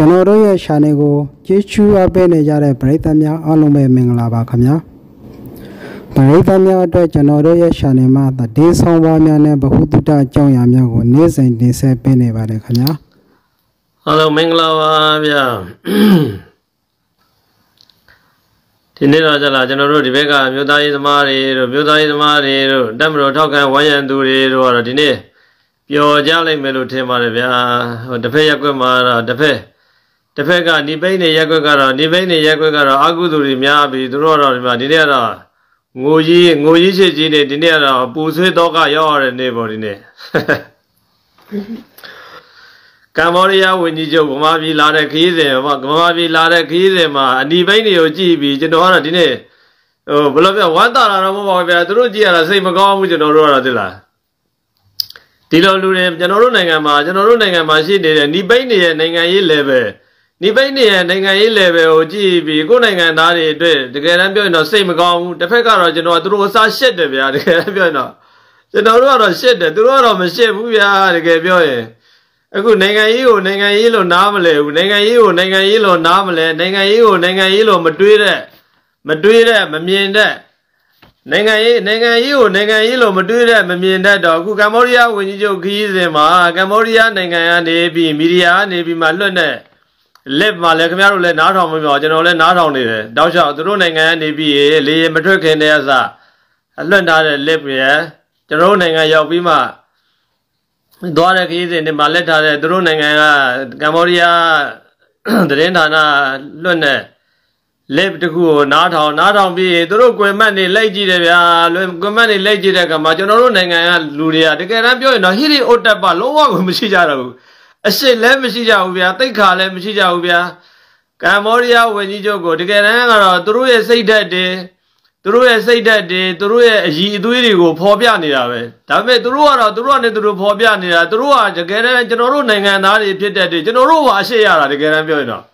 ကျွန်တော်တို့ရဲ့ channel ကိုကြည့်ရှုအပ်ပေးနေကြတဲ့ပရိသတ်များအားလုံးပဲမင်္ဂလာပါခင်ဗျာပရိသတ်များအတွက်ကျွန်တော်တို့ရဲ့ channel မှာတည်ဆောင်ပါများနဲ့ဘ ഹു တုတအကြောင်းအရာများကိုနေ့စဉ်တင်ဆက်ပေးနေပါတယ်ခင်ဗျာအားလုံးမင်္ဂလာပါဗျာဒီနေ့တော့ကြလားကျွန်တော်တို့ဒီဘက်ကမြို့သားရေးသမားတွေတို့မြို့သားရေးသမားတွေတို့တက်မတော်ထောက်ခံဝမ်းရံသူတွေတို့ကတော့ဒီနေ့ပျော်ကြလိမ့်မယ်လို့ထင်ပါတယ်ဗျာဟိုတစ်ဖက်ရက်ကွက်မှာတော့တစ်ဖက်တစ်ဖက်ကနေပိန်းနေရက်ွက်ကတော့နေပိန်းနေရက်ွက်ကတော့အကုသိုလ်တွေများပြီးသူတို့တော့ဒီမှာဒီနေ့ကတော့ငိုကြီးငိုကြီးရှိကြီးနေဒီနေ့ကတော့ပူဆွေးတော့ကရောက်ရတဲ့နေ့ပေါ့ဒီနေ့ကမ္ဘောဒီးယားဝန်ကြီးချုပ်ဗမာပြည်လာတဲ့ခရီးစဉ်ဗမာပြည်လာတဲ့ခရီးစဉ်မှာအနီပိန်းတွေကိုကြည့်ပြီးကျွန်တော်ကတော့ဒီနေ့ဟိုဘယ်လိုပြောဝမ်းသာတာတော့မဟုတ်ပါဘူးဗျာသူတို့ကြည့်ရတာစိတ်မကောင်းဘူးကျွန်တော်တို့ကတော့သိလားဒီလိုလူတွေကျွန်တော်တို့နိုင်ငံမှာကျွန်တော်တို့နိုင်ငံမှာရှိနေတဲ့နီပိန်းတွေရဲ့နိုင်ငံရေး level နိဗ္ဗိနေရနိုင်ငံရေး level ကိုကြည့်ပြီးကိုယ်နိုင်ငံသားတွေအတွက်တကယ်တမ်းပြောရင်တော့စိတ်မကောင်းဘူးတစ်ဖက်ကတော့ကျွန်တော်ကသူတို့အစားရှက်တယ်ဗျာတကယ်တမ်းပြောရင်တော့ကျွန်တော်တို့ကတော့ရှက်တယ်သူတို့ကတော့မရှက်ဘူးဗျာတကယ်ပြောရင်အခုနိုင်ငံရေးကိုနိုင်ငံရေးလို့နားမလဲဘူးနိုင်ငံရေးကိုနိုင်ငံရေးလို့နားမလဲနိုင်ငံရေးကိုနိုင်ငံရေးလို့မတွေးတဲ့မတွေးတဲ့မမြင်တဲ့နိုင်ငံရေးနိုင်ငံရေးကိုနိုင်ငံရေးလို့မတွေးတဲ့မမြင်တတ်တော့အခုကမ္ဘောဒီးယားဝန်ကြီးချုပ်ခီးစဉ်မှာကမ္ဘောဒီးယားနိုင်ငံကနေပြီးမီဒီယာကနေပြီးမှလွတ်တဲ့လက်မှာလည်းခင်ဗျားတို့လည်းနားထောင်မပြောကျွန်တော်လည်းနားထောင်နေတယ်တောက်လျှောက်သူတို့နိုင်ငံကနေပြီးလေရင်မထွက်ခင်တည်းအစအလွတ်ထားတဲ့လက်ပြကျွန်တော်နိုင်ငံရောက်ပြီးမှသွားတဲ့ခရီးစဉ်တွေမှာလက်ထားတဲ့သူတို့နိုင်ငံကကမ္ဘောဒီးယားသတင်းဌာနလွတ်နဲ့လက်တခုကိုနားထောင်နားထောင်ပြီးသူတို့ကွယ်မတ်နေလိုက်ကြည့်တယ်ဗျာလွယ်ကွယ်မတ်နေလိုက်ကြည့်တဲ့အခါမှာကျွန်တော်တို့နိုင်ငံကလူတွေကတကယ်တမ်းပြောရင်တော့ဟိရိအိုတက်ပါလုံးဝကိုမရှိကြတော့ဘူးအရှိလည်းမရှိကြဘူးဗျာတိတ်ခါလည်းမရှိကြဘူးဗျာကမ္ဘောဒီးယားဝန်ကြီးချုပ်ကိုတကယ်တမ်းကတော့သူတို့ရဲ့စိတ်ဓာတ်တွေသူတို့ရဲ့စိတ်ဓာတ်တွေသူတို့ရဲ့အည်အသွေးတွေကိုဖော်ပြနေတာပဲဒါပေမဲ့သူတို့ကတော့သူတို့ကနေသူတို့ဖော်ပြနေတာသူတို့ကတကယ်တမ်းကျွန်တော်တို့နိုင်ငံသားတွေဖြစ်တဲ့တွေကျွန်တော်တို့ကအရှိရတာတကယ်တမ်းပြောရင်တော့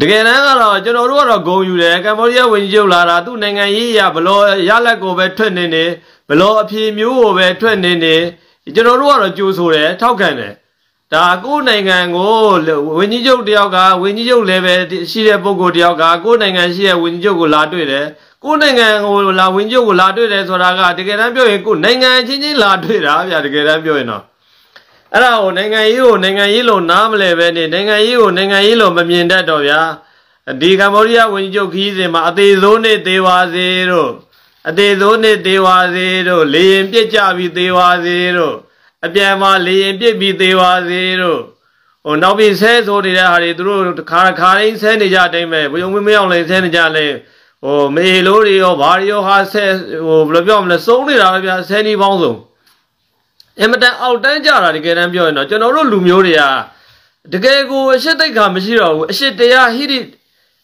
တကယ်တမ်းကတော့ကျွန်တော်တို့ကတော့ဂုံယူတယ်ကမ္ဘောဒီးယားဝန်ကြီးချုပ်လာတာသူ့နိုင်ငံရေးရဘလို့ရလက်ကိုပဲထွက်နေနေဘလို့အဖြေမျိုးကိုပဲထွက်နေနေကျွန်တော်တို့ကတော့ကြိုးဆိုတယ်ထောက်ခံတယ်ဒါကိုယ်နိုင်ငံကိုဝင်းကြီးချုပ်တယောက်ကဝင်းကြီးချုပ်လည်းပဲရှိတဲ့ပုံကိုတယောက်ကကိုယ်နိုင်ငံရှိတဲ့ဝင်းကြီးချုပ်ကိုလာတွေ့တယ်ကိုယ်နိုင်ငံကိုလာဝင်းကြီးချုပ်ကိုလာတွေ့တယ်ဆိုတာကတကယ်တမ်းပြောရင်ကိုယ်နိုင်ငံချင်းချင်းလာတွေ့တာဗျာတကယ်တမ်းပြောရင်တော့အဲ့ဒါကိုနိုင်ငံရေးကိုနိုင်ငံရေးလို့နားမလဲပဲနေနိုင်ငံရေးကိုနိုင်ငံရေးလို့မမြင်တတ်တော့ဗျာဒီကမ္ဘောဒီးယားဝန်ကြီးချုပ်ခီးစဉ်မှာအသေးဆုံးနေသေးပါစေတို့အသေးဆုံးနေသေးပါစေတို့လေရင်ပြစ်ကြပြီးသေးပါစေတို့အပြန်မှာလေရင်ပြစ်ပြီးသေးပါစေတို့ဟိုနောက်ပြီးဆဲဆိုနေတဲ့ဟာတွေသူတို့တစ်ခါတစ်ခါရင်းဆဲနေကြတိုင်းပဲဘယုံမင်းမအောင်လည်းဆဲနေကြလဲဟိုမေလိုတွေရောဘာတွေရောဟာဆဲဟိုဘယ်လိုပြောမလဲစုံးနေတာပဲဗျာဆဲနီးပေါင်းစုံအင်မတန်အောက်တန်းကြတာတကယ်တမ်းပြောရင်တော့ကျွန်တော်တို့လူမျိုးတွေကတကယ်ကိုအရှိတိတ်ခါမရှိတော့ဘူးအရှိတရားဟိရိ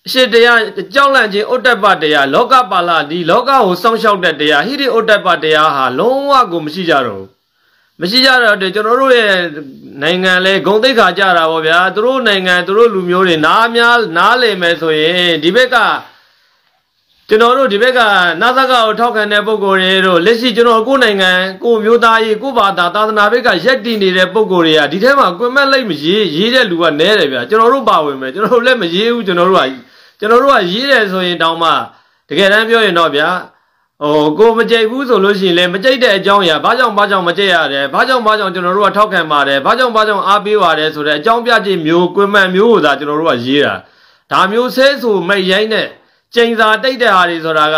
အရှိတရားကြောက်လန့်ခြင်းဥတ္တပတရားလောကပါဠိဒီလောကကိုစောင့်ရှောက်တဲ့တရားဟိရိဥတ္တပတရားဟာလုံးဝကိုမရှိကြတော့ဘူးမရှိကြတော့တဲ့ကျွန်တော်တို့ရဲ့နိုင်ငံလဲဂုံသိက္ခာကြတာပေါ့ဗျာသူတို့နိုင်ငံသူတို့လူမျိုးတွေနားများနားလည်မယ်ဆိုရင်ဒီဘက်ကကျွန်တော်တို့ဒီဘက်ကနာသကကိုထောက်ခံတဲ့ပုံကိုယ်တွေတို့လက်ရှိကျွန်တော်ကိုယ်နိုင်ငံကိုမျိုးသားရေးကိုဘာသာသာသနာဘက်ကရက်တည်နေတဲ့ပုံကိုယ်တွေကဒီထဲမှာကွန်မက်လိုက်မရေးရေးတဲ့လူကနဲတယ်ဗျာကျွန်တော်တို့ပါဝင်မယ်ကျွန်တော်တို့လည်းမရေးဘူးကျွန်တော်တို့ကကျွန်တော်တို့ကရေးတယ်ဆိုရင်တောင်းမှတကယ်တမ်းပြောရင်တော့ဗျာဟိုကိုမကြိုက်ဘူးဆိုလို့ရှိရင်လည်းမကြိုက်တဲ့အကြောင်းအရာဘာကြောင့်ဘာကြောင့်မကြိုက်ရတယ်ဘာကြောင့်ဘာကြောင့်ကျွန်တော်တို့ကထောက်ခံပါတယ်ဘာကြောင့်ဘာကြောင့်အားပေးပါတယ်ဆိုတဲ့အကြောင်းပြချက်မျိုးကွင်မှန်မျိုးကိုသာကျွန်တော်တို့ကရေးတာဒါမျိုးဆဲဆိုမဲ့ရိုင်းတဲ့ချိန်စာတိတ်တဲ့ဟာတွေဆိုတာက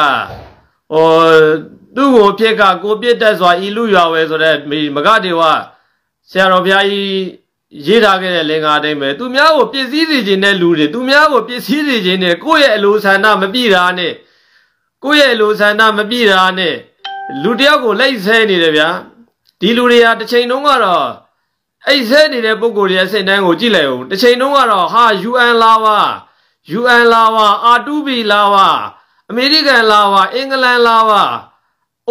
ဟိုသူ့ကိုဖြစ်ကကိုပြစ်တတ်စွာဤလူရွာဝဲဆိုတဲ့မကတေဝဆရာတော်ဘုရားကြီးရေးထားခဲ့တဲ့လင်္ကာတိုင်းပဲသူများကိုပြစ်စည်းစေခြင်းတဲ့လူတွေသူများကိုပြစ်စည်းစေခြင်းတဲ့ကိုယ့်ရဲ့အလိုဆန္ဒမပြည့်တာနဲ့ကိုယ့်ရဲ့လိုဆန္ဒမပြည့်တာနဲ့လူတယောက်ကိုလိုက်ဆဲနေတယ်ဗျာဒီလူတွေဟာတစ်ချိန်တုန်းကတော့အိတ်ဆဲနေတဲ့ပုံကိုယ်ရဲ့စိတ်နှမ်းကိုကြည့်လိုက်အောင်တစ်ချိန်တုန်းကတော့ဟာ UN လာဝါ UN လာဝါ R2B လာဝါအမေရိကန်လာဝါအင်္ဂလန်လာဝါ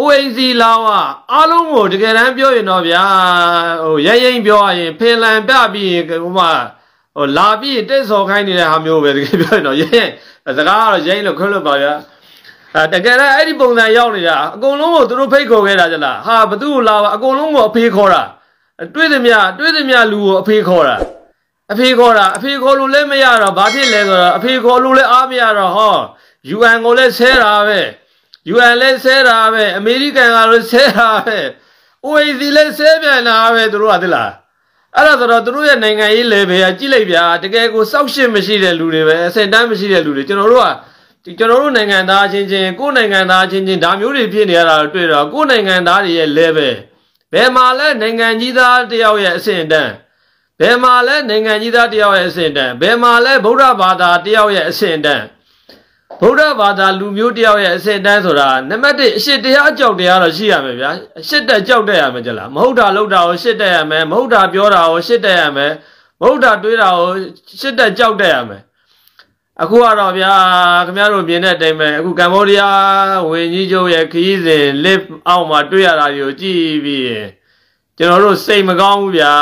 OAC လာဝါအားလုံးကိုတကယ်တမ်းပြောရင်တော့ဗျာဟိုရရင်ပြောရရင်ဖင်လန်ပြပြီးဟိုမှာဟိုလာပြီးတက်စော်ခိုင်းနေတဲ့ဟာမျိုးပဲတကယ်ပြောရင်တော့ရင်စကားကတော့ရင်လို့ခွင့်လို့ပါဗျာအဲတကယ်လည်းအဲ့ဒီပုံစံရောက်နေတာအကုန်လုံးကိုသူတို့ဖိတ်ခေါ်ခဲ့တာကြလားဟာဘသူ့ကိုလာပါအကုန်လုံးကိုအဖေခေါ်တာတွေးသည်မြတွေးသည်မြလူကိုအဖေခေါ်တာအဖေခေါ်တာအဖေခေါ်လို့လည်းမရတော့ဘာဖြစ်လဲဆိုတော့အဖေခေါ်လို့လည်းအားမရတော့ဟော UN ကိုလည်းဆဲတာပဲ UN လည်းဆဲတာပဲအမေရိကန်ကလည်းဆဲတာပဲ OIC လည်းဆဲပြန်တာပဲသူတို့ကသိလားအဲ့ဒါဆိုတော့သူတို့ရဲ့နိုင်ငံရေး level ကကြည့်လိုက်ဗျာတကယ်ကိုစောက်ရှစ်မရှိတဲ့လူတွေပဲအဆင့်တန်းမရှိတဲ့လူတွေကျွန်တော်တို့ကဒီကျွန်တော်တို့နိုင်ငံသားချင်းချင်းကိုယ်နိုင်ငံသားချင်းချင်းဒါမျိုးတွေဖြစ်နေရတာတွေ့တော့ကိုယ်နိုင်ငံသားတွေရဲ့ level ဘယ်မှာလဲနိုင်ငံကြီးသားတယောက်ရဲ့အဆင့်အတန်းဘယ်မှာလဲနိုင်ငံကြီးသားတယောက်ရဲ့အဆင့်အတန်းဘယ်မှာလဲဗုဒ္ဓဘာသာတယောက်ရဲ့အဆင့်အတန်းဗုဒ္ဓဘာသာလူမျိုးတယောက်ရဲ့အဆင့်အတန်းဆိုတာနံပါတ်1အရှိတရားအကြောက်တရားတော့ရှိရမယ်ဗျာအရှိတက်ကြောက်တက်ရမယ်ကြလားမဟုတ်တာလောက်တာကိုရှစ်တက်ရမယ်မဟုတ်တာပြောတာကိုရှစ်တက်ရမယ်မဟုတ်တာတွေးတာကိုရှစ်တက်ကြောက်တက်ရမယ်အခုကတော့ဗျာခင်ဗျားတို့မြင်တဲ့အတိုင်းပဲအခုကမ္ဘောဒီးယားဝန်ကြီးချုပ်ရဲ့ခရီးစဉ် live အောက်မှာတွေ့ရတာတွေကိုကြည့်ပြီးကျွန်တော်တို့စိတ်မကောင်းဘူးဗျာ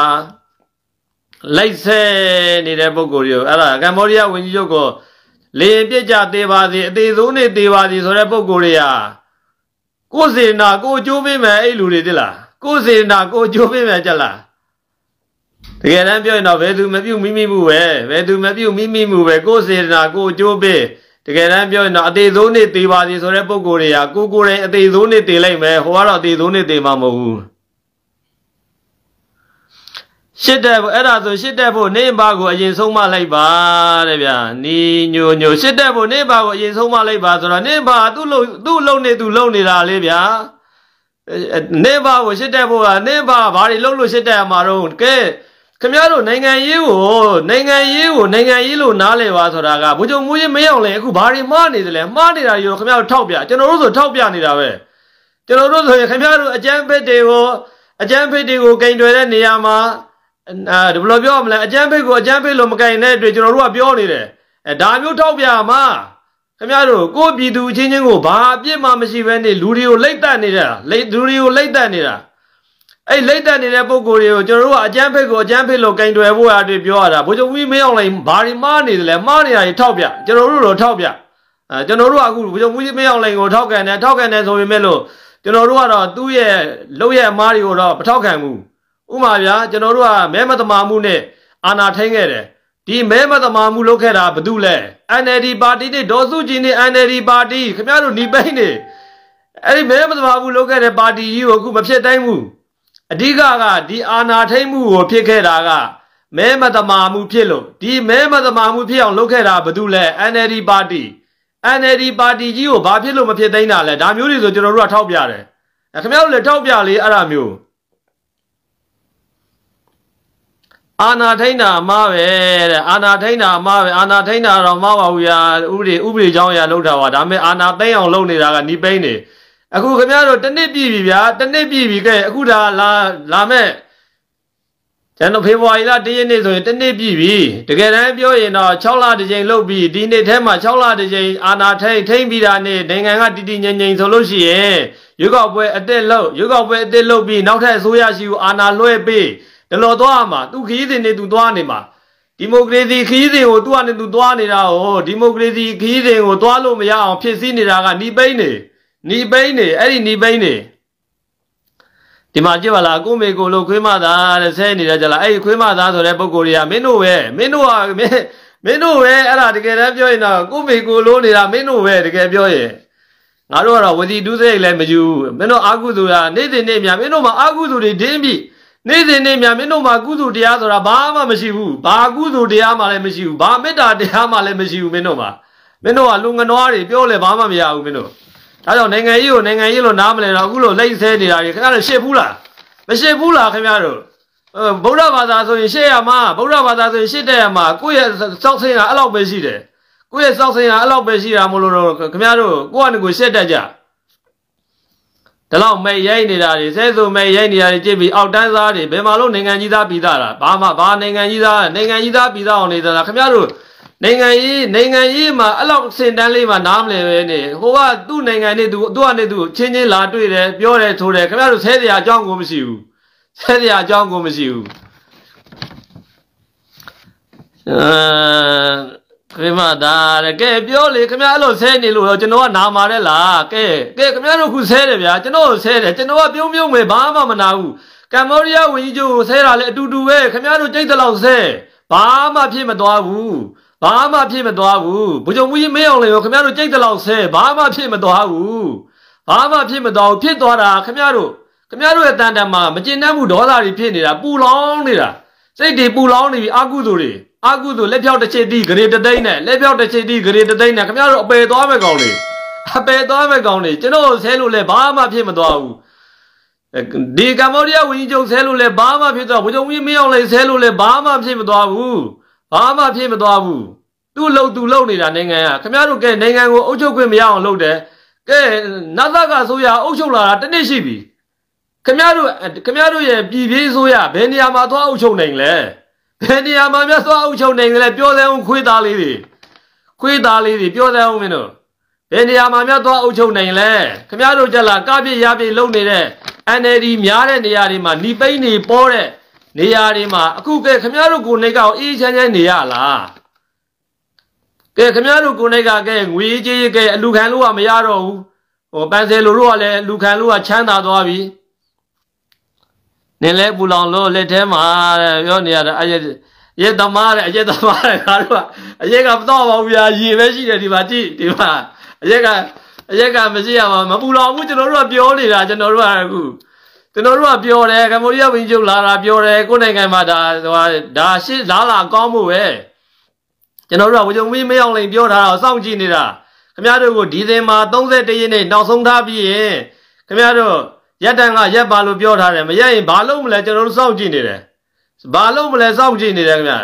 လိုက်ဆဲနေတဲ့ပုံကိုယ်တွေကိုအဲ့ဒါကမ္ဘောဒီးယားဝန်ကြီးချုပ်ကိုလေရင်ပြစ်ကြသေးပါစေအသေးဆုံးနေသေးပါစေဆိုတဲ့ပုံကိုယ်တွေကကိုယ်စေနာကိုအကျိုးပေးမယ်အဲ့လူတွေတိလားကိုယ်စေနာကိုအကျိုးပေးမယ်ကြလားတကယ်တမ်းပြောရင်တော့ဘယ်သူမပြုတ်မိမိမှုပဲဘယ်သူမပြုတ်မိမိမှုပဲကိုယ်စေတနာကိုအကျိုးပေးတကယ်တမ်းပြောရင်တော့အသေးဆုံးနေသေးပါစီဆိုတဲ့ပုံကိုယ်တွေကကိုကိုယ်တိုင်အသေးဆုံးနေသေးလိုက်မယ်ဟိုကတော့အသေးဆုံးနေသေးမှာမဟုတ်ဘူးရှစ်တက်ဖို့အဲ့ဒါဆိုရှစ်တက်ဖို့နေပါကိုအရင်ဆုံးမလိုက်ပါတဲ့ဗျာနီညိုညိုရှစ်တက်ဖို့နေပါကိုအရင်ဆုံးမလိုက်ပါဆိုတော့နေပါသူ့လုံသူ့လုံနေသူလုံနေတာလေဗျာနေပါကိုရှစ်တက်ဖို့ကနေပါဘာတွေလုံလို့ရှစ်တက်ရမှာတော့ကဲခင်ဗျားတို့နိုင်ငံရေးကိုနိုင်ငံရေးကိုနိုင်ငံရေးလို့နားလဲပါဆိုတာကဘုံကြုံမူရင်မရောက်လဲအခုဘာတွေမှားနေသလဲမှားနေတာရောခင်ဗျားတို့ထောက်ပြကျွန်တော်တို့ဆိုထောက်ပြနေတာပဲကျွန်တော်တို့ဆိုရင်ခင်ဗျားတို့အကြမ်းဖက်တွေကိုအကြမ်းဖက်တွေကိုဂိမ်တွေတဲ့နေရာမှာအဲဘယ်လိုပြောမလဲအကြမ်းဖက်ကိုအကြမ်းဖက်လို့မဂိမ်တဲ့အတွက်ကျွန်တော်တို့ကပြောနေတယ်အဲဒါမျိုးထောက်ပြမှာခင်ဗျားတို့ကိုယ့်ပြည်သူချင်းချင်းကိုဘာအပြစ်မှမရှိဘဲနဲ့လူတွေကိုလိတ်တက်နေတာလူတွေကိုလိတ်တက်နေတာအဲ့လိတ်တက်နေတဲ့ပုံကိုယ်တွေကိုကျွန်တော်တို့ကအကျန်းဖိတ်ကိုအကျန်းဖိတ်လို့ကင်တွယ်ဖို့အတွေ့ပြောရတာဘိုးချုပ်ဝီမင်းအောင်လိုင်းဘာတွေမားနေတယ်လဲမားနေတာတွေထောက်ပြကျွန်တော်တို့တော့ထောက်ပြအဲကျွန်တော်တို့ကအခုဘိုးချုပ်ဝီမင်းအောင်လိုင်းကိုထောက်ကန်တယ်ထောက်ကန်တယ်ဆိုပေမဲ့လို့ကျွန်တော်တို့ကတော့သူ့ရဲ့လုပ်ရဲ့အမားတွေကိုတော့မထောက်ခံဘူးဥမာဗျာကျွန်တော်တို့ကမဲမသမာမှုနဲ့အာဏာထိန်းခဲ့တယ်ဒီမဲမသမာမှု လုပ်ခဲ့တာဘာလို့လဲ NLD ပါတီနဲ့ဒေါ်စုကြည်နဲ့ NLD ပါတီခင်ဗျားတို့ညီပိန်းနေအဲ့ဒီမဲမသမာမှုလုပ်ခဲ့တဲ့ပါတီကြီးကိုအခုမဖြစ်တိုင်းဘူးအဓိကကဒီအာနာထိတ်မှုကိုဖြစ်ခဲ့တာကမဲမတမာမှုဖြစ်လို့ဒီမဲမတမာမှုဖြစ်အောင်လုပ်ခဲ့တာဘာလို့လဲ NLD ပါတီ NLD ပါတီကြီးကိုဘာဖြစ်လို့မဖြစ်သိမ်းတာလဲဒါမျိုးတွေဆိုကျွန်တော်တို့ကထောက်ပြတယ်ခင်ဗျားတို့လည်းထောက်ပြလေအဲ့ဒါမျိုးအာနာထိန်တာအမှားပဲတဲ့အာနာထိန်တာအမှားပဲအာနာထိန်တာတော့မှားပါဘူးရာဥပဒေဥပဒေကြောင်းအရာလောက်တာပါဒါပေမဲ့အာနာသိမ်းအောင်လုပ်နေတာကနိပိန်းနေတယ်အခုခင်ဗျားတို့တနစ်ပြည်ပြီဗျာတနစ်ပြည်ပြီကဲအခုဒါလာလာမဲ့ဇန်နဖေဖော်ဝါရီလ1ရက်နေ့ဆိုရင်တနစ်ပြည်ပြီတကယ်တမ်းပြောရင်တော့6လတစ်ကြိမ်လုပ်ပြီးဒီနေ့ထဲမှာ6လတစ်ကြိမ်အာနာထိန်ထိမ့်ပြီးတာနဲ့နိုင်ငံကတည်တည်ငြိမ်ငြိမ်ဆိုလို့ရှိရင်ရွေးကောက်ပွဲအစ်စ်လုပ်ရွေးကောက်ပွဲအစ်စ်လုပ်ပြီးနောက်ထပ်အစိုးရရှိကိုအာနာလွှဲပေးတလော်သွားမှာသူခရီးစဉ်နေသူသွားနေမှာဒီမိုကရေစီခရီးစဉ်ကိုသူကနေသူသွားနေတာဟိုဒီမိုကရေစီခရီးစဉ်ကိုသွားလို့မရအောင်ဖြစ်စည်းနေတာကနှိပိနေတယ်နီပိန်းနေအဲ့ဒီနီပိန်းနေဒီမှာကြည့်ပါလားကိုမေကိုလို့ခွေးမသားတဲ့ဆဲနေတယ်ကြလားအဲ့ဒီခွေးမသားဆိုတဲ့ပုံကိုယ်တွေကမင်းတို့ပဲမင်းတို့ဟာမင်းမင်းတို့ပဲအဲ့ဒါတကယ်တမ်းပြောရင်တော့ကိုမေကိုလို့နေတာမင်းတို့ပဲတကယ်ပြောရင်ငါတို့ကတော့ဝစီဒုစရိုက်လည်းမယူမင်းတို့အာကုသူတာနေ့စဉ်နေ့မြမင်းတို့မှာအာကုသူတွေတင်းပြီးနေ့စဉ်နေ့မြမင်းတို့မှာကုသူတရားဆိုတာဘာမှမရှိဘူးဘာကုသူတရားမှလည်းမရှိဘူးဘာမေတ္တာတရားမှလည်းမရှိဘူးမင်းတို့မှာမင်းတို့ကလူငနွားတွေပြောလဲဘာမှမရဘူးမင်းတို့ဒါကြောင့်နိုင်ငံရေးကိုနိုင်ငံရေးလို့နားမလည်တော့အခုလိုလိမ့်ဆဲနေတာကြီးခင်ဗျားတို့ရှေ့ဘူးလားမရှေ့ဘူးလားခင်ဗျားတို့ဗုဒ္ဓဘာသာဆိုရင်ရှေ့ရမှာဗုဒ္ဓဘာသာဆိုရင်ရှေ့တက်ရမှာကိုယ့်ရဲ့စောက်ဆင်းကအဲ့လောက်ပဲရှိတယ်ကိုယ့်ရဲ့စောက်ဆင်းကအဲ့လောက်ပဲရှိတာမလို့တော့ခင်ဗျားတို့ကိုယ့်အနေကိုရှေ့တက်ကြဒါတော့မဲ့ရိုက်နေတာတွေဆဲဆိုမဲ့ရိုက်နေတာတွေကြည့်ပြီးအောက်တန်းသားတွေဘယ်မှာလို့နိုင်ငံကြီးသားပြီးသားလားဘာမှဘာနိုင်ငံကြီးသားနိုင်ငံကြီးသားပြီးသားအောင်နေတာလားခင်ဗျားတို့နိုင်ငံရေးနိုင်ငံရေးမှာအဲ့လောက်စင်တန်းလေးမှာနားမလည်ပဲနေဟိုကသူ့နိုင်ငံနဲ့သူသူ့အနေသူချင်းချင်းလာတွေ့တယ်ပြောတယ်ဆိုတယ်ခင်ဗျားတို့ဆဲစရာအကြောင်းကိုမရှိဘူးဆဲစရာအကြောင်းကိုမရှိဘူးအဲခေမဒါရကဲပြောလေခင်ဗျားအဲ့လိုဆဲနေလို့ကျွန်တော်ကနာမာတယ်လားကဲကဲခင်ဗျားတို့ခုဆဲတယ်ဗျာကျွန်တော်ဆဲတယ်ကျွန်တော်ကပြုံးပြုံးပဲဘာမှမနာဘူးကမ္ဘောဒီးယားဝန်ကြီးချုပ်ကိုဆဲတာလေအတူတူပဲခင်ဗျားတို့ကြိတ်တလောက်ဆဲဘာမှဖြစ်မသွားဘူးဘာမှဖြစ်မသွားဘူးဘုံချုပ်မှုကြီးမဲအောင်လေရောခင်ဗျားတို့ကြိတ်တလောက်ဆဲဘာမှဖြစ်မသွားဘူးဘာမှဖြစ်မသွားဘူးဖြစ်သွားတာခင်ဗျားတို့ခင်ဗျားတို့ရဲ့တန်တန်မှာမကျင်တတ်မှုဒေါသတွေဖြစ်နေတာပူလောင်နေတာစိတ်တွေပူလောင်နေပြီအာကုသိုလ်တွေအာကုသိုလ်လက်ဖြောက်တစ်ချက်တီးဂရေတသိန်းနဲ့လက်ဖြောက်တစ်ချက်တီးဂရေတသိန်းနဲ့ခင်ဗျားတို့အပယ်သွားမယ်ကောင်လေအပယ်သွားမယ်ကောင်လေကျွန်တော်ဆဲလို့လဲဘာမှဖြစ်မသွားဘူးဒီကမ္ဘောဒီးယားဝန်ကြီးချုပ်ဆဲလို့လဲဘာမှဖြစ်သွားဘူးဘုံချုပ်ကြီးမဲအောင်လေဆဲလို့လဲဘာမှဖြစ်မသွားဘူးဘာမှဖြစ်မသွားဘူးသူ့လှုပ်သူ့လှုပ်နေတာနိုင်ငံကခမရတို့ကဲနိုင်ငံကိုအုပ်ချုပ်ခွင့်မရအောင်လုပ်တယ်ကဲနတ်သားကဆိုရအုပ်ချုပ်လာတာတနည်းရှိပြီခမရတို့ခမရတို့ရဲ့ပြည်ပြေးဆိုရဘယ်နေရာမှာသွားအုပ်ချုပ်နိုင်လဲဘယ်နေရာမှာများသွားအုပ်ချုပ်နိုင်လဲပြောလဲအောင်ခွေးသားလေးတွေခွေးသားလေးတွေပြောလဲအောင်မင်းတို့ဘယ်နေရာမှာများသွားအုပ်ချုပ်နိုင်လဲခမရတို့ကြက်လာကပြစ်ရပြစ်လုပ်နေတဲ့ NLD များတဲ့နေရာတွေမှာหนีပိန်းနေပေါ်တဲ့နေရာတွေမှာ အခုကဲခမရတို့ကိုနေကောင်အေးချမ်းချမ်းနေရလားကဲခမရတို့ကိုနေကကဲငွေကြီးကြီးကဲအလူခံလို့ကမရတော့ဘူးဟိုပန်းစဲလိုတို့ကလည်းလူခံလို့ကချမ်းသာသွားပြီနင်လဲပူလောင်လို့လက်ထဲမှာတဲ့ပြောနေရတာအရက်ရက်သမားတဲ့အရက်သမားတဲ့ငါတို့ကအရက်ကမတော့ပါဘူးဗျာရေပဲရှိတယ်ဒီမှာတိဒီမှာအရက်ကအရက်ကမရှိရပါမပူလောင်ဘူးကျွန်တော်တို့ကပြောနေတာကျွန်တော်တို့ကအခုကျွန်တော်တို့ကပြောတယ်ကမ္ဘောဒီးယားဝန်ကြီးချုပ်လာတာပြောတယ်ကိုယ်နိုင်ငံမှာဒါဒါရှစ်လာလာကောင်းမှုပဲကျွန်တော်တို့ကဝန်ချုပ်မင်းမယောင်လိန်ပြောထားတာစောင့်ကြည့်နေတာခင်ဗျားတို့ကိုဒီသင်မှာ31ရက်နေ့နောက်ဆုံးထားပြီးရင်ခင်ဗျားတို့ရက်တန်ကရက်ပါလို့ပြောထားတယ်မရက်ရင်ဘာလုပ်မလဲကျွန်တော်တို့စောင့်ကြည့်နေတယ်ဘာလုပ်မလဲစောင့်ကြည့်နေတယ်ခင်ဗျာ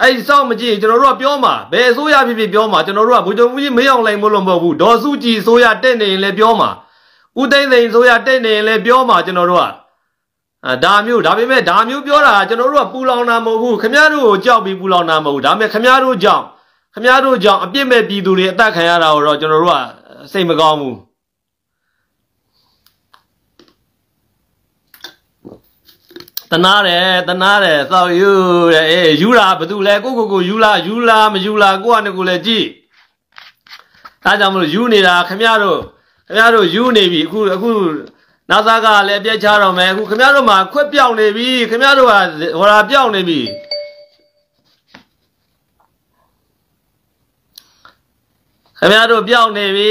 အဲ့ဒီစောင့်မကြည့်ကျွန်တော်တို့ကပြောမှာဘယ်အစိုးရဖြစ်ဖြစ်ပြောမှာကျွန်တော်တို့ကဝန်ချုပ်မင်းမယောင်လိန်မလို့မဟုတ်ဘူးဒေါ်စုကြည်အစိုးရတက်နေရင်လည်းပြောမှာဦးသိန်းသိန်းဆိုရတက်နေရင်လည်းပြောမှာကျွန်တော်တို့ကအာဒါမျိုးဒါပေမဲ့ဒါမျိုးပြောတာကျွန်တော်တို့ကပူလောင်တာမဟုတ်ဘူးခမရတို့ကိုကြောက်ပြီးပူလောင်တာမဟုတ်ဘူးဒါပေမဲ့ခမရတို့ကြောင့်ခမရတို့ကြောင့်အပြစ်မဲ့ပြည်သူတွေအသက်ခံရတာကိုတော့ကျွန်တော်တို့ကစိတ်မကောင်းဘူးတနာတယ်တနာတယ်သောက်ယူတယ်အေးယူလာဘသူလဲကိုကိုကိုယူလာယူလာမယူလာကိုကနကူလဲကြည်ဒါကြောင့်မလို့ယူနေတာခမရတို့ခင်ဗျားတို့ယူနေပြီအခုအခုနာစာကလည်းပြက်ချတော့မယ်အခုခင်ဗျားတို့မှာခွက်ပြောင်နေပြီခင်ဗျားတို့ကဟောရာပြောင်နေပြီခင်ဗျားတို့ပြောင်နေပြီ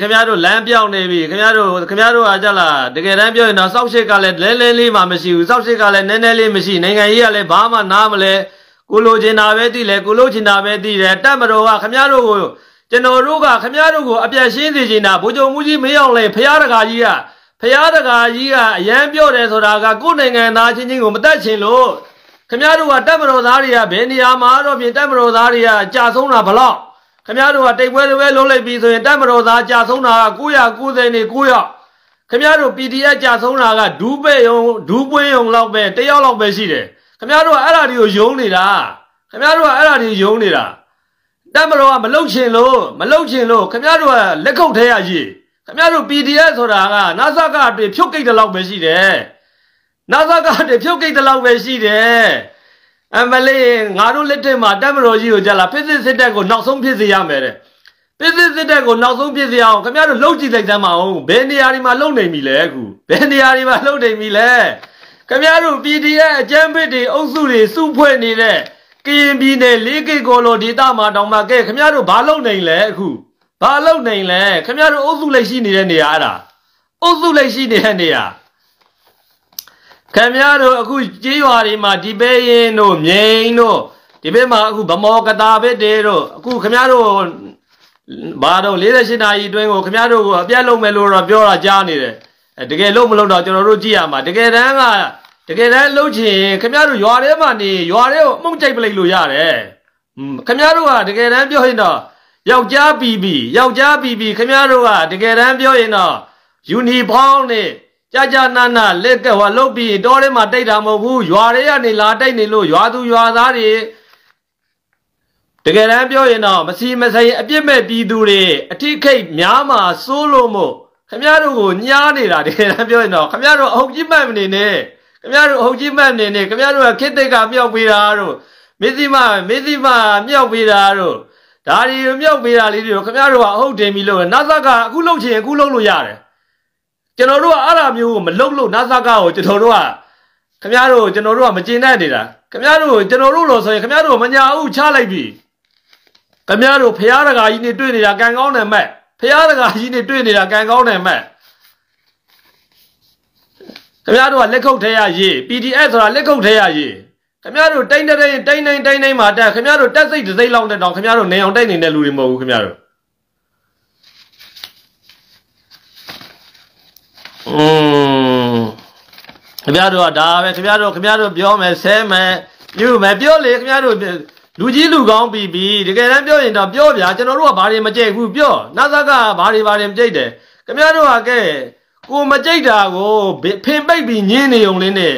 ခင်ဗျားတို့လမ်းပြောင်နေပြီခင်ဗျားတို့ခင်ဗျားတို့ကကြလားတကယ်တမ်းပြောရင်တော့စောက်ရှိကလည်းလဲလဲလေးမှမရှိဘူးစောက်ရှိကလည်းနည်းနည်းလေးမရှိနိုင်ငံကြီးကလည်းဘာမှနားမလဲကိုလိုချင်တာပဲသိလဲကိုလိုချင်တာပဲသိတယ်တပ်မတော်ကခင်ဗျားတို့ကိုကျွန်တော်တို့ကခမည်းတော်ကိုအပြတ်ရှင်းစေချင်တာဘုံကြုံမှုကြီးမေးအောင်လဲဖရာတကာကြီးကဖရာတကာကြီးကအရန်ပြောတယ်ဆိုတာကကိုယ်နိုင်ငံသားချင်းချင်းကိုမတတ်ချင်လို့ခမည်းတော်ကတပ်မတော်သားတွေကဘယ်နေရာမှာတော့ပြင်တပ်မတော်သားတွေကကြာဆုံးတာဘလောက်ခမည်းတော်ကတိတ်ပွဲတွေလုံးလိုက်ပြီးဆိုရင်တပ်မတော်သားကြာဆုံးတာက990နေ900ရောက်ခမည်းတော် PDF ကြာဆုံးတာကဒူးပဲ့ယုံဒူးပွင့်ယုံလောက်ပဲတယောက်လောက်ပဲရှိတယ်ခမည်းတော်ကအဲ့ဒါတွေကိုယုံနေတာခမည်းတော်ကအဲ့ဒါတွေယုံနေတာတက်မတော်ကမလုတ်ချင်လို့မလုတ်ချင်လို့ခမရတို့ကလက်ခုပ်ထဲရရေးခမရတို့ PDF ဆိုတာကနာဆာကအတွေ့ဖြုတ်ကိတ်တလောက်ပဲရှိတယ်နာဆာကအတွေ့ဖြုတ်ကိတ်တလောက်ပဲရှိတယ်အမလေးငါတို့လက်ထက်မှာတက်မတော်ကြီးကိုကြလားဖိစစ်စစ်တက်ကိုနောက်ဆုံးဖြစ်စေရမယ်တဲ့ဖိစစ်စစ်တက်ကိုနောက်ဆုံးဖြစ်စေအောင်ခမရတို့လှုပ်ကြည့်လိုက်သမ်းမအောင်ဘယ်နေရာဒီမှာလှုပ်နေပြီလဲအခုဘယ်နေရာဒီမှာလှုပ်နေပြီလဲခမရတို့ PDF အကြမ်းဖက်တွေအုပ်စုတွေစုဖွဲ့နေတဲ့ကရင်ပြည်နယ်လေးကိကောလိုဒေသမှာတောင်မှကဲခမရတို့ဘာလုပ်နိုင်လဲအခုဘာလုပ်နိုင်လဲခမရတို့အုပ်စုလက်ရှိနေတဲ့နေရာအဲ့ဒါအုပ်စုလက်ရှိနေတဲ့နေရာခမရတို့အခုကြေးရွာတွေမှာဒီပဲရင်တို့မြိန်တို့ဒီဘက်မှာအခုဗမောကတာဘက်တွေတို့အခုခမရတို့ဘာတော့48နာရီအတွင်းကိုခမရတို့ကိုအပြတ်လုံးမယ်လို့တော့ပြောတာကြားနေတယ်တကယ်လုံးမလုံးတော့ကျွန်တော်တို့ကြည့်ရမှာတကယ်တမ်းကတကယ်တမ်းလှုပ်ချင်ခင်ဗျားတို့ရွာထဲမှာနေရွာထဲကိုအမှုန့်ကြိုက်ပလိုက်လို့ရတယ်ခင်ဗျားတို့ကတကယ်တမ်းပြောရင်တော့ယောက်ျားပီပီယောက်ျားပီပီခင်ဗျားတို့ကတကယ်တမ်းပြောရင်တော့ယူနီဖောင်းနဲ့ကြာကြာနာနာလက်ကဟောလှုပ်ပြီးတောထဲမှာတိုက်တာမဟုတ်ဘူးရွာထဲကနေလာတိုက်နေလို့ရွာသူရွာသားတွေတကယ်တမ်းပြောရင်တော့မစီမဆိုင်အပြစ်မဲ့ပြည်သူတွေအထိခိတ်များမှာစိုးလို့မို့ခမရတို့ကိုညားနေတာတကယ်တမ်းပြောရင်တော့ခမရတို့အဟုတ်ကြီးမှန်မနေနဲ့ခင်ဗျားတို့အုတ်ကြီးမတ်နေနေခင်ဗျားတို့ကခေတ္တကမြောက်ပေးတာတို့မေသိမမေသိမမြောက်ပေးတာတို့ဒါတွေမြောက်ပေးတာလေးတွေကိုခင်ဗျားတို့ကအဟုတ်တင်ပြီးလို့နာဇကအခုလှုပ်ချင်အခုလှုပ်လို့ရတယ်ကျွန်တော်တို့ကအဲ့ဒါမျိုးကိုမလှုပ်လို့နာဇကကိုကျွန်တော်တို့ကခင်ဗျားတို့ကျွန်တော်တို့ကမကျင်တတ်နေတာခင်ဗျားတို့ကျွန်တော်တို့လို့ဆိုရင်ခင်ဗျားတို့မညာဘူးချလိုက်ပြီခင်ဗျားတို့ဖရာတကာကြီးနေတွေ့နေတာကံကောင်းတယ်မဲ့ဖရာတကာကြီးနေတွေ့နေတာကံကောင်းတယ်မဲ့ခင်ဗျားတို့ကလက်ခုပ်ထဲရရေး PDF ဆိုတာလက်ခုပ်ထဲရရေးခင်ဗျားတို့တိုင်းတိုင်းတိုင်းတိုင်းတိုင်းတိုင်းမှာတက်ခင်ဗျားတို့တက်စိတ်တစ်စိတ်လောက်တဲ့တောင်ခင်ဗျားတို့နေအောင်တိုက်နေတဲ့လူတွေမဟုတ်ဘူးခင်ဗျားတို့อืมခင်ဗျားတို့ကဒါပဲခင်ဗျားတို့ခင်ဗျားတို့ပြောမယ်ဆဲမယ်ပြုမယ်ပြောလေခင်ဗျားတို့လူကြီးလူကောင်းပြီးပြီတကယ်တမ်းပြောရင်တော့ပြောဗျာကျွန်တော်တို့ကဘာတွေမကြိုက်ဘူးပြောနာသကဘာတွေဘာတွေမကြိုက်တယ်ခင်ဗျားတို့ကကဲကိုမကြိုက်တာကိုဖင်ပိတ်ပြီးညင်းနေုံလင်းနဲ့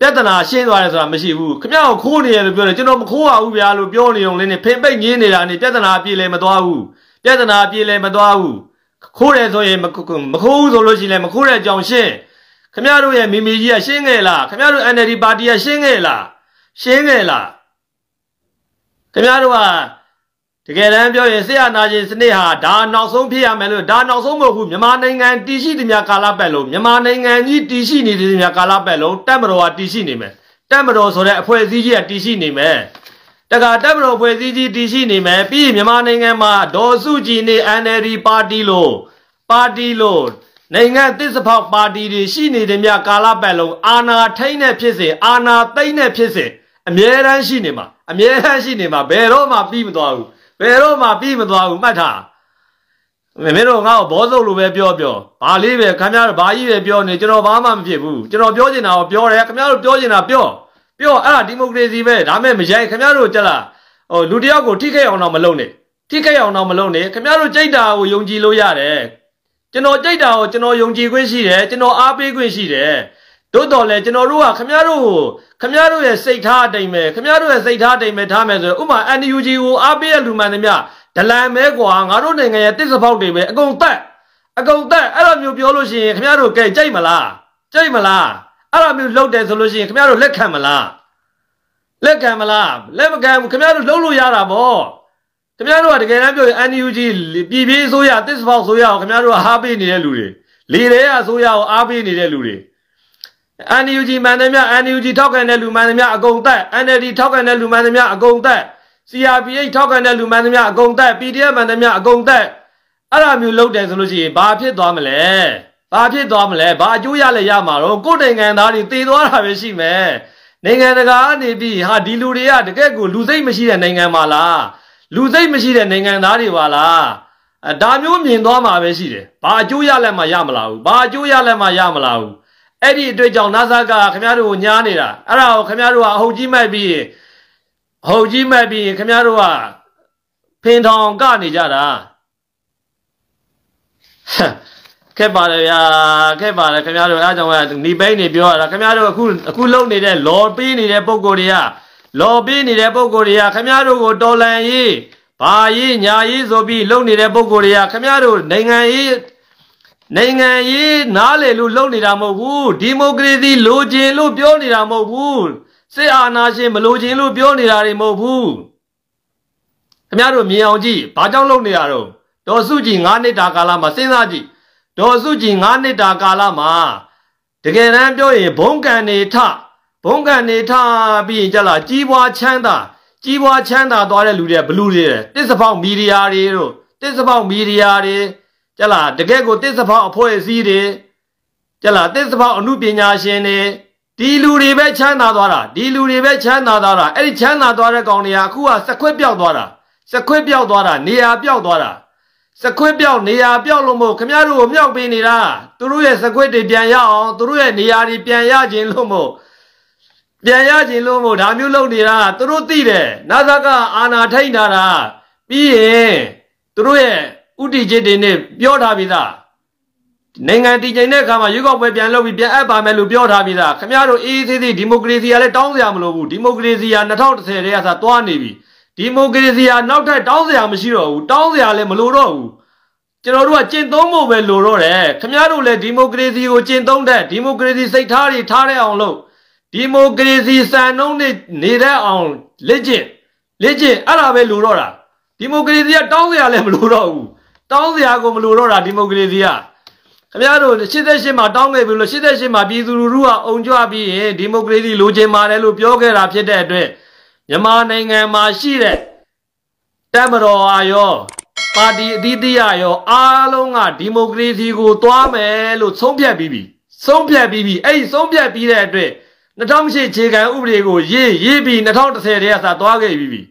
ပြဿနာရှင်းသွားတယ်ဆိုတာမရှိဘူးခမရကိုခိုးနေရတယ်ပြောတယ်ကျွန်တော်မခိုးရဘူးဗျာလို့ပြောနေုံလင်းနဲ့ဖင်ပိတ်ညင်းနေတာနဲ့ပြဿနာပြေလည်မသွားဘူးပြဿနာပြေလည်မသွားဘူးခိုးတယ်ဆိုရင်မခိုးဘူးဆိုလို့ရှိရင်လည်းမခိုးတဲ့အကြောင်းရှင်းခမရတို့ရဲ့မိမိကြီးကရှင်းခဲ့လားခမရတို့ NLD ပါတီကရှင်းခဲ့လားရှင်းခဲ့လားခမရတို့ကတကယ်တမ်းပြောရင်ဆရာနာရှင်စနစ်ဟာဒါနောက်ဆုံးဖြစ်ရမယ်လို့ဒါနောက်ဆုံးမဟုတ်ဘူးမြန်မာနိုင်ငံတည်ရှိတဲ့မြကာလပတ်လုံးမြန်မာနိုင်ငံကြီးတည်ရှိနေတဲ့မြကာလပတ်လုံးတပ်မတော်ဟာတည်ရှိနေမယ်တပ်မတော်ဆိုတဲ့အဖွဲ့အစည်းကြီးကတည်ရှိနေမယ်တက္ကတပ်မတော်ဖွဲ့စည်းကြီးတည်ရှိနေမယ်ပြီးမြန်မာနိုင်ငံမှာဒေါ်စုကြည်နဲ့ NLD ပါတီလို့ပါတီလို့နိုင်ငံသစ္စာဖောက်ပါတီတွေရှိနေတဲ့မြကာလပတ်လုံးအာနာထိန်နဲ့ဖြစ်စေအာနာသိမ့်နဲ့ဖြစ်စေအမြဲတမ်းရှိနေမှာအမြဲတမ်းရှိနေမှာဘယ်တော့မှပြီးမသွားဘူးဘယ်တော့မှပြီးမသွားဘူးမှတ်ထားမင်းတို့ငါ့ကိုဘောစုပ်လိုပဲပြောပြောဘာလေးပဲခင်ဗျားတို့ဘာကြီးပဲပြောနေကျွန်တော်ဘာမှမဖြစ်ဘူးကျွန်တော်ပြောချင်တာကိုပြောတယ်ခင်ဗျားတို့ပြောချင်တာပြောပြောအဲ့ဒါဒီမိုကရေစီပဲဒါမဲ့မရိုက်ခင်ဗျားတို့ကြက်လားဟိုလူတယောက်ကိုထိခိုက်အောင်တော့မလုပ်နဲ့ထိခိုက်အောင်တော့မလုပ်နဲ့ခင်ဗျားတို့ကြိတ်တာကိုယုံကြည်လို့ရတယ်ကျွန်တော်ကြိတ်တာကိုကျွန်တော်ယုံကြည်ခွင့်ရှိတယ်ကျွန်တော်အားပေးခွင့်ရှိတယ်တို့တော်လဲကျွန်တော်တို့ကခမရတို့ကိုခမရတို့ရဲ့စိတ်ထားအတိမ်ပဲခမရတို့ရဲ့စိတ်ထားအတိမ်ပဲထားမယ်ဆိုဥမာ NUG ကိုအားပေးရလူမှန်သမျှဒလန်ပဲကွာငါတို့နိုင်ငံရဲ့တစ်စပေါက်တွေပဲအကုန်တက်အကုန်တက်အဲ့လိုမျိုးပြောလို့ရှိရင်ခမရတို့ကဲကြိုက်မလားကြိုက်မလားအဲ့လိုမျိုးလှုပ်တယ်ဆိုလို့ရှိရင်ခမရတို့လက်ခံမလားလက်ခံမလားလက်မခံဘူးခမရတို့လှုပ်လို့ရတာပေါ့ခမရတို့ကတကယ်တမ်းပြောရင် NUG ပြည်ပြည်ဆိုရတစ်စပေါက်ဆိုရအောင်ခမရတို့ကအားပေးနေတဲ့လူတွေလေတဲ့အဆိုရအောင်အားပေးနေတဲ့လူတွေအန်ယူဂျီမှန်တယ်များအန်ယူဂျီထောက်ခံတဲ့လူမှန်တယ်များအကုန်သက် NLD ထောက်ခံတဲ့လူမှန်တယ်များအကုန်သက် CRPH ထောက်ခံတဲ့လူမှန်တယ်များအကုန်သက် PDF မှန်တယ်များအကုန်သက်အဲ့ဒါမျိုးလုပ်တယ်ဆိုလို့ရှိရင်ဘာဖြစ်သွားမလဲဘာဖြစ်သွားမလဲဘာအကျိုးရလဲရမှာတော့ကိုယ်နိုင်ငံသားတွေတည်သွားတာပဲရှိမယ်နိုင်ငံတကာအနေပြီးဟာဒီလူတွေကတကယ့်ကိုလူစိတ်မရှိတဲ့နိုင်ငံမှာလားလူစိတ်မရှိတဲ့နိုင်ငံသားတွေပါလားအဲဒါမျိုးမြင်သွားမှာပဲရှိတယ်ဘာအကျိုးရလဲမှရမလားဘူးဘာအကျိုးရလဲမှရမလားဘူးအဲ့ဒီအတွက်ကြောင့်နာဆာကခင်ဗျားတို့ကိုညားနေတာအဲ့ဒါကိုခင်ဗျားတို့ကအဟုတ်ကြီးမိုက်ပြီးရင်အဟုတ်ကြီးမိုက်ပြီးရင်ခင်ဗျားတို့ကဖင်ထောင်ကနေကြတာခက်ပါလေဗျာခက်ပါလေခင်ဗျားတို့အားကြောင့်ကနီပိန်းနေပြောရတာခင်ဗျားတို့အခုအခုလုံနေတဲ့လော်ပေးနေတဲ့ပုံကိုယ်တွေကလော်ပေးနေတဲ့ပုံကိုယ်တွေကခင်ဗျားတို့ကိုတော်လန်ရေးဘာရေးညာရေးဆိုပြီးလုံနေတဲ့ပုံကိုယ်တွေကခင်ဗျားတို့နိုင်ငံရေးနိုင်ငံရေးနားလေလို့လှုပ်နေတာမဟုတ်ဘူးဒီမိုကရေစီလိုချင်လို့ပြောနေတာမဟုတ်ဘူးစစ်အာဏာရှင်မလိုချင်လို့ပြောနေတာတွေမဟုတ်ဘူးခင်ဗျားတို့မြင်အောင်ကြည့်ဘာကြောင့်လှုပ်နေတာတော့ဒေါ်စုကြည်9နှစ်တာကာလမှာစဉ်းစားကြည့်ဒေါ်စုကြည်9နှစ်တာကာလမှာတကယ်တမ်းပြောရင်ဘုံကံနေထဘုံကံနေထပြီးရင်ကြလားကြီးပွားချမ်းသာကြီးပွားချမ်းသာသွားတဲ့လူတွေဘလူတွေတစ္ဆပေါက်မီဒီယာတွေတို့တစ္ဆပေါက်မီဒီယာတွေကြက်လားတကယ့်ကိုတစ္ဆဖောက်အဖွဲ့အစည်းတွေကြက်လားတစ္ဆဖောက်အမှုပညာရှင်တွေဒီလူတွေပဲချမ်းသာသွားတာဒီလူတွေပဲချမ်းသာသွားတာအဲ့ဒီချမ်းသာသွားတဲ့ကောင်တွေကအခုကစခွက်ပြောက်သွားတာစခွက်ပြောက်သွားတာနေရာပြောက်သွားတာစခွက်ပြောက်နေရာပြောက်လို့မို့ခမရတို့ကိုမြောက်ပေးနေတာသူတို့ရဲ့စခွက်တွေပြန်ရအောင်သူတို့ရဲ့နေရာတွေပြန်ရခြင်းလို့မို့ပြန်ရခြင်းလို့မို့ဒါမျိုးလုပ်နေတာသူတို့သိတယ်နာသကအာနာထိတ်နာတာပြီးရင်သူတို့ရဲ့ဥတီချစ်တွေနဲ့ပြောထားပြီးသားနိုင်ငံတည်ငြိမ်တဲ့အခါမှာရွေးကောက်ပွဲပြန်လုပ်ပြီးပြန်အပ်ပါမယ်လို့ပြောထားပြီးသားခင်ဗျားတို့အေးအေးသေးသေးဒီမိုကရေစီကလည်းတောင်းစရာမလိုဘူးဒီမိုကရေစီက2010တည်းကစသွားနေပြီဒီမိုကရေစီကနောက်ထပ်တောင်းစရာမရှိတော့ဘူးတောင်းစရာလည်းမလိုတော့ဘူးကျွန်တော်တို့ကကျင့်သုံးဖို့ပဲလိုတော့တယ်ခင်ဗျားတို့လည်းဒီမိုကရေစီကိုကျင့်သုံးတဲ့ဒီမိုကရေစီစိတ်ထားတွေထားတဲ့အောင်လို့ဒီမိုကရေစီစံနှုန်းတွေနေတဲ့အောင်လက်ကျင့်လက်ကျင့်အဲ့ဒါပဲလိုတော့တာဒီမိုကရေစီကတောင်းစရာလည်းမလိုတော့ဘူးတောင်းစရာကိုမလိုတော့တာဒီမိုကရေစီကခင်ဗျားတို့88မှာတောင်းခဲ့ပြီလို့88မှာပြည်သူလူထုကအုံကြွပြီးရင်ဒီမိုကရေစီလိုချင်ပါတယ်လို့ပြောခဲ့တာဖြစ်တဲ့အတွက်မြန်မာနိုင်ငံမှာရှိတဲ့တပ်မတော်အားရောပါတီအသီးသီးရော အားလုံးကဒီမိုကရေစီကိုသွားမယ်လို့ဆုံးဖြတ်ပြီးပြီဆုံးဖြတ်ပြီးပြီအဲ့ဒီဆုံးဖြတ်ပြီးတဲ့အတွက်2008ခြေခံဥပဒေကိုရေးရေးပြီး2010တည်းကစသွားခဲ့ပြီးပြီ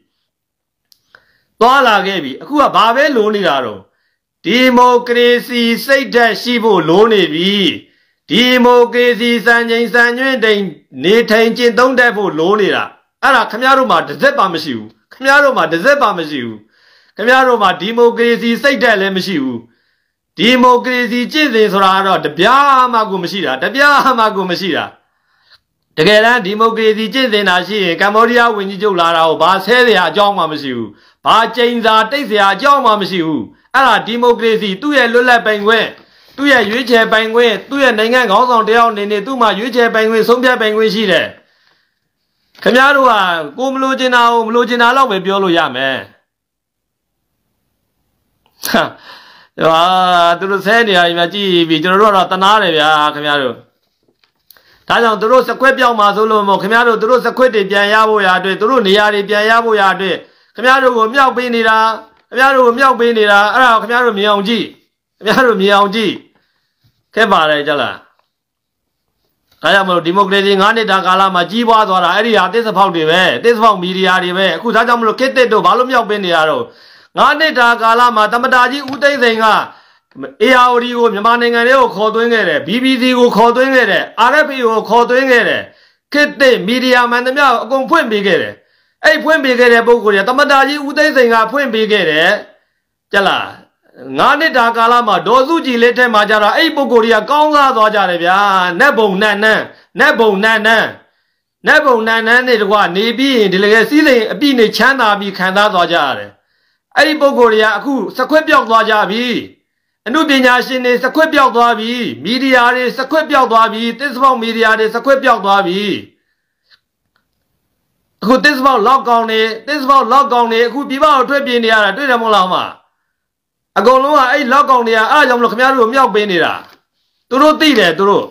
သွားလာခဲ့ပြီအခုကဘာပဲလိုနေတာတော့ဒီမိုကရေစီ စိတ်ဓာတ်ရှိဖို့လိုနေပြီဒီမိုကရေစီစံချိန်စံညွန့်တိန်နေထိုင်ကျင့်သုံးတတ်ဖို့လိုနေတာအဲ့ဒါခမရတို့မှာတစ်စက်ပါမရှိဘူးခမရတို့မှာတစ်စက်ပါမရှိဘူးခမရတို့မှာဒီမိုကရေစီစိတ်ဓာတ်လည်းမရှိဘူးဒီမိုကရေစီကျင့်စဉ်ဆိုတာကတော့တပြားမှကိုမရှိတာတပြားမှကိုမရှိတာတကယ်တမ်းဒီမိုကရေစီကျင့်စဉ်တာရှိရင်ကမ္ဘောဒီးယားဝန်ကြီးချုပ်လာတာကိုဘာဆဲစရာအကြောင်းမှမရှိဘူးဘာကျိန်စာတိတ်စရာအကြောင်းမှမရှိဘူးအဲ့ဒါဒီမိုကရေစီသူ့ရဲ့လွတ်လပ်ပိုင်ခွင့်သူ့ရဲ့ရွေးချယ်ပိုင်ခွင့်သူ့ရဲ့နိုင်ငံခေါင်းဆောင်တယောက်အနေနဲ့သူ့မှာရွေးချယ်ပိုင်ခွင့်ဆုံးဖြတ်ပိုင်ခွင့်ရှိတယ်ခင်ဗျားတို့ကကိုမလို့ကျင်တာကိုမလို့ကျင်တာတော့ပဲပြောလို့ရမယ်ဟာဟာသူတို့ဆဲနေရမှာကြည်ပြီကျွန်တော်တို့ကတော့တနာတယ်ဗျာခင်ဗျားတို့ဒါကြောင့်သူတို့စခွက်ပြောင်းมาဆိုလို့မို့ခင်ဗျားတို့သူတို့စခွက်တွေပြန်ရဖို့ရာအတွက်သူတို့နေရာတွေပြန်ရဖို့ရာအတွက်ခင်ဗျားတို့ကိုမြောက်ပေးနေတာခင်ဗျားတို့ကိုမြောက်ပေးနေတာအဲ့ဒါခင်ဗျားတို့မြင်အောင်ကြည့်ခင်ဗျားတို့မြင်အောင်ကြည့်ခဲ့ပါတယ်ကြလားဒါကြောင့်မလို့ဒီမိုကရေစီ၅နှစ်တာကာလမှာကြီးပွားသွားတာအဲ့ဒီဟာတစ်စဖောက်တွေပဲတစ်စဖောက်မီဒီယာတွေပဲအခုဒါကြောင့်မလို့ခေတ်သစ်တို့ဘာလို့မြောက်ပေးနေရတော့၅နှစ်တာကာလမှာတမတာကြီးဦးသိန်းစိန်က ARD ကိုမြန်မာနိုင်ငံလေးကိုခေါ်သွင်းခဲ့တယ် BBC ကိုခေါ်သွင်းခဲ့တယ် RFA ကိုခေါ်သွင်းခဲ့တယ်ခေတ်သစ်မီဒီယာမှန်သမျှအကုန်ဖွင့်ပေးခဲ့တယ်အဲ့ဖွင့်ပေးခဲ့တဲ့ပုံကိုယ်ရတမတာကြီးဦးသိန်းစိန်ကဖွင့်ပေးခဲ့တယ်ကြလားငါးနှစ်တာကာလမှာဒေါ်စုကြည်လက်ထက်မှာကြတော့အဲ့ပုံကိုယ်ကြီးကကောင်းစားသွားကြတယ်ဗျာနက်ပုံနန်းနန်းနက်ပုံနန်းနန်းနက်ပုံနန်းနန်းနဲ့တကွာနေပြီးရင်ဒီလိုကစီးစိမ်အပြည့်နဲ့ချမ်းသာပြီးခံစားသွားကြရတယ်အဲ့ဒီပုံကိုယ်ကြီးကအခုစခွက်ပြောက်သွားကြပြီအမှုပညာရှင်တွေစခွက်ပြောက်သွားပြီမီဒီယာတွေစခွက်ပြောက်သွားပြီသစ္စာပေါက်မီဒီယာတွေစခွက်ပြောက်သွားပြီအခုသစ္စဘောက်လောက်ကောင်နေသစ္စဘောက်လောက်ကောင်နေအခုပြည်ပကိုထွက်ပြေးနေရတာတွေ့တယ်မဟုတ်လားဟမအကုန်လုံးကအဲ့လောက်ကောင်တွေကအားကြောင့်မလို့ခင်ဗျားတို့ကိုမြောက်ပေးနေတာသူတို့သိတယ်သူတို့